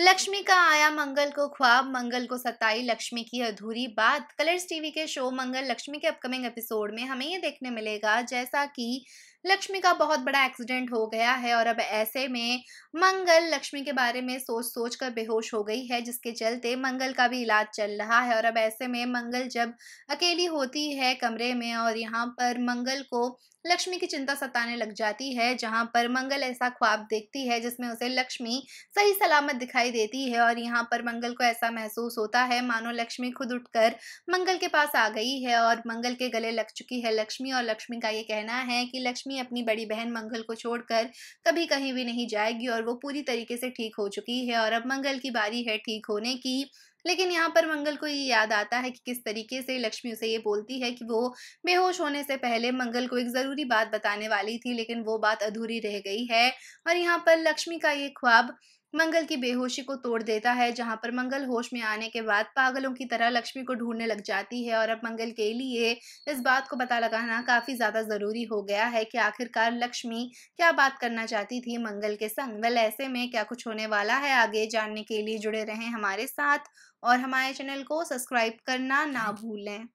लक्ष्मी का आया मंगल को ख्वाब मंगल को सताई लक्ष्मी की अधूरी बात कलर्स टीवी के शो मंगल लक्ष्मी के अपकमिंग एपिसोड में हमें ये देखने मिलेगा जैसा कि लक्ष्मी का बहुत बड़ा एक्सीडेंट हो गया है और अब ऐसे में मंगल लक्ष्मी के बारे में सोच सोच कर बेहोश हो गई है जिसके चलते मंगल का भी इलाज चल रहा है और अब ऐसे में मंगल जब अकेली होती है कमरे में और यहाँ पर मंगल को लक्ष्मी की चिंता सताने लग जाती है जहाँ पर मंगल ऐसा ख्वाब देखती है जिसमें उसे लक्ष्मी सही सलामत दिखाई दिखाई देती है और यहाँ पर मंगल को ऐसा महसूस होता है मानो लक्ष्मी खुद उठकर मंगल के पास आ गई है और मंगल के गले लग चुकी है लक्ष्मी और लक्ष्मी का ये कहना है कि लक्ष्मी अपनी बड़ी बहन मंगल को छोड़कर कभी कहीं भी नहीं जाएगी और वो पूरी तरीके से ठीक हो चुकी है और अब मंगल की बारी है ठीक होने की लेकिन यहाँ पर मंगल को ये याद आता है कि किस तरीके से लक्ष्मी उसे ये बोलती है कि वो बेहोश होने से पहले मंगल को एक ज़रूरी बात बताने वाली थी लेकिन वो बात अधूरी रह गई है और यहाँ पर लक्ष्मी का ये ख्वाब मंगल की बेहोशी को तोड़ देता है जहां पर मंगल होश में आने के बाद पागलों की तरह लक्ष्मी को ढूंढने लग जाती है और अब मंगल के लिए इस बात को पता लगाना काफ़ी ज़्यादा ज़रूरी हो गया है कि आखिरकार लक्ष्मी क्या बात करना चाहती थी मंगल के संग वेल ऐसे में क्या कुछ होने वाला है आगे जानने के लिए जुड़े रहें हमारे साथ और हमारे चैनल को सब्सक्राइब करना ना भूलें